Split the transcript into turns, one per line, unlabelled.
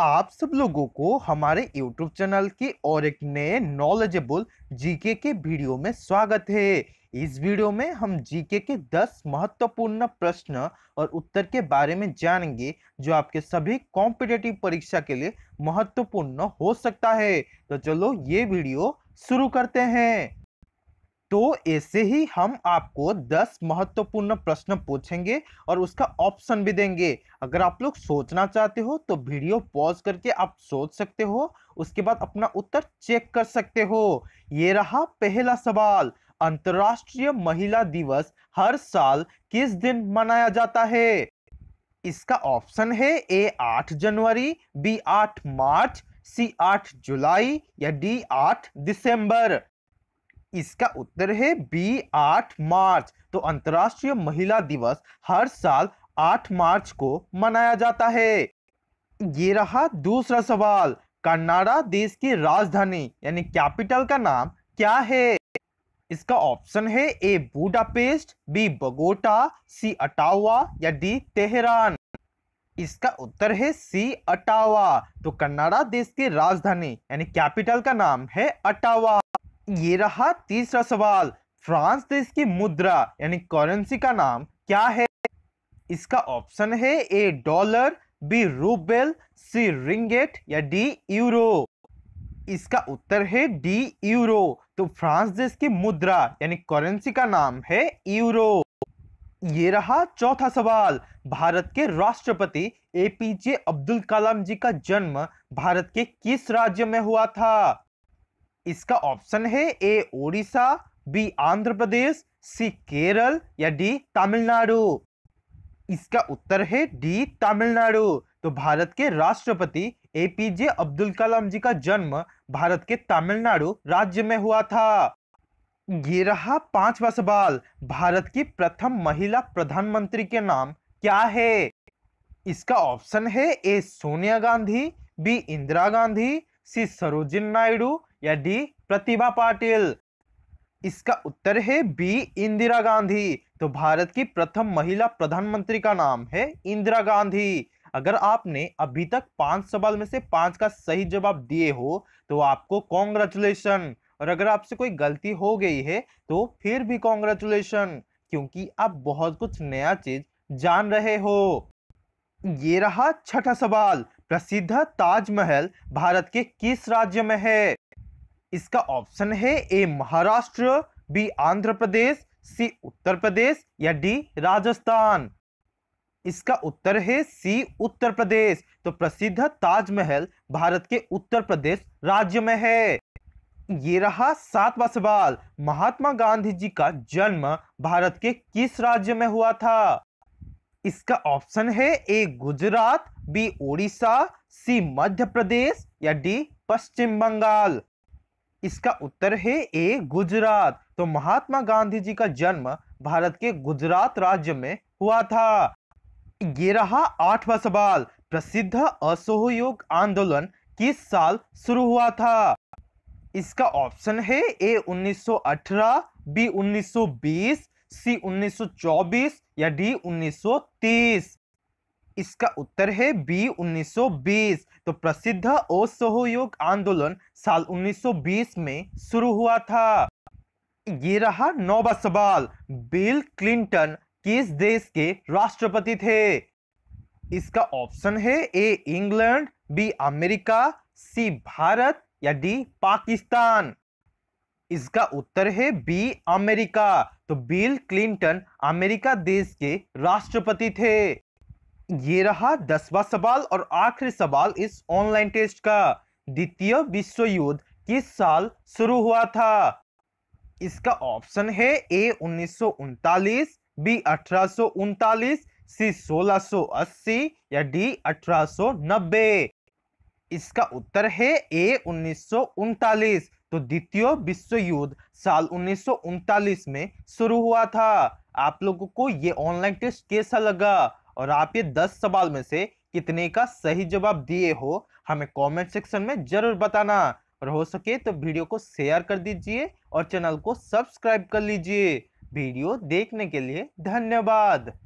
आप सब लोगों को हमारे YouTube चैनल के और एक नए नॉलेजेबल जीके के वीडियो में स्वागत है इस वीडियो में हम जीके के 10 महत्वपूर्ण प्रश्न और उत्तर के बारे में जानेंगे जो आपके सभी कॉम्पिटेटिव परीक्षा के लिए महत्वपूर्ण हो सकता है तो चलो ये वीडियो शुरू करते हैं तो ऐसे ही हम आपको 10 महत्वपूर्ण प्रश्न पूछेंगे और उसका ऑप्शन भी देंगे अगर आप लोग सोचना चाहते हो तो वीडियो पॉज करके आप सोच सकते हो उसके बाद अपना उत्तर चेक कर सकते हो ये रहा पहला सवाल अंतर्राष्ट्रीय महिला दिवस हर साल किस दिन मनाया जाता है इसका ऑप्शन है ए आठ जनवरी बी आठ मार्च सी आठ जुलाई या डी आठ दिसंबर इसका उत्तर है बी आठ मार्च तो अंतर्राष्ट्रीय महिला दिवस हर साल आठ मार्च को मनाया जाता है ये रहा दूसरा सवाल कन्नाडा देश की राजधानी यानी कैपिटल का नाम क्या है इसका ऑप्शन है ए बूडापेस्ट बी बगोटा सी अटावा या डी तेहरान इसका उत्तर है सी अटावा तो कन्नाडा देश की राजधानी यानी कैपिटल का नाम है अटावा ये रहा तीसरा सवाल फ्रांस देश की मुद्रा यानी करेंसी का नाम क्या है इसका ऑप्शन है A dollar B rouble C ringgit या डी यूरो इसका उत्तर है डी यूरो तो फ्रांस देश की मुद्रा यानी करेंसी का नाम है यूरो ये रहा चौथा सवाल भारत के राष्ट्रपति एपीजे अब्दुल कलाम जी का जन्म भारत के किस राज्य में हुआ था इसका ऑप्शन है A Odisha B Andhra Pradesh C Kerala या डी तमिलनाडु इसका उत्तर है डी तमिलनाडु तो भारत के राष्ट्रपति एपीजे अब्दुल कलाम जी का जन्म भारत के तमिलनाडु राज्य में हुआ था ये रहा पांचवा सवाल भारत की प्रथम महिला प्रधानमंत्री के नाम क्या है इसका ऑप्शन है A Sonia Gandhi B Indira Gandhi C Sarojini Naidu या डी प्रतिभा पाटिल इसका उत्तर है बी इंदिरा गांधी तो भारत की प्रथम महिला प्रधानमंत्री का नाम है इंदिरा गांधी अगर आपने अभी तक पांच सवाल में से पांच का सही जवाब दिए हो तो आपको कॉन्ग्रेचुलेशन और अगर आपसे कोई गलती हो गई है तो फिर भी कॉन्ग्रेचुलेशन क्योंकि आप बहुत कुछ नया चीज जान रहे हो ये रहा छठा सवाल प्रसिद्ध ताजमहल भारत के किस राज्य में है इसका ऑप्शन है A Maharashtra B Andhra Pradesh C Uttar Pradesh या डी राजस्थान इसका उत्तर है सी उत्तर प्रदेश तो प्रसिद्ध ताजमहल भारत के उत्तर प्रदेश राज्य में है ये रहा सातवां सवाल महात्मा गांधी जी का जन्म भारत के किस राज्य में हुआ था इसका ऑप्शन है A Gujarat B Odisha C Madhya Pradesh या डी पश्चिम बंगाल इसका उत्तर है ए गुजरात तो महात्मा गांधी जी का जन्म भारत के गुजरात राज्य में हुआ था ये रहा आठवां सवाल प्रसिद्ध असहयोग आंदोलन किस साल शुरू हुआ था इसका ऑप्शन है ए 1918, बी 1920, सी 1924 या डी 1930 इसका उत्तर है बी 1920 तो प्रसिद्ध असहयोग आंदोलन साल 1920 में शुरू हुआ था ये रहा नौवा सवाल बिल क्लिंटन किस देश के राष्ट्रपति थे इसका ऑप्शन है A England B America C Bharat या डी पाकिस्तान इसका उत्तर है बी अमेरिका तो बिल क्लिंटन अमेरिका देश के राष्ट्रपति थे ये रहा दसवा सवाल और आखिरी सवाल इस ऑनलाइन टेस्ट का द्वितीय विश्व युद्ध किस साल शुरू हुआ था इसका ऑप्शन है ए उन्नीस बी अठारह सी सोलह या डी अठारह इसका उत्तर है ए उन्नीस तो द्वितीय विश्व युद्ध साल उन्नीस में शुरू हुआ था आप लोगों को ये ऑनलाइन टेस्ट कैसा लगा और आप ये दस सवाल में से कितने का सही जवाब दिए हो हमें कमेंट सेक्शन में जरूर बताना और हो सके तो वीडियो को शेयर कर दीजिए और चैनल को सब्सक्राइब कर लीजिए वीडियो देखने के लिए धन्यवाद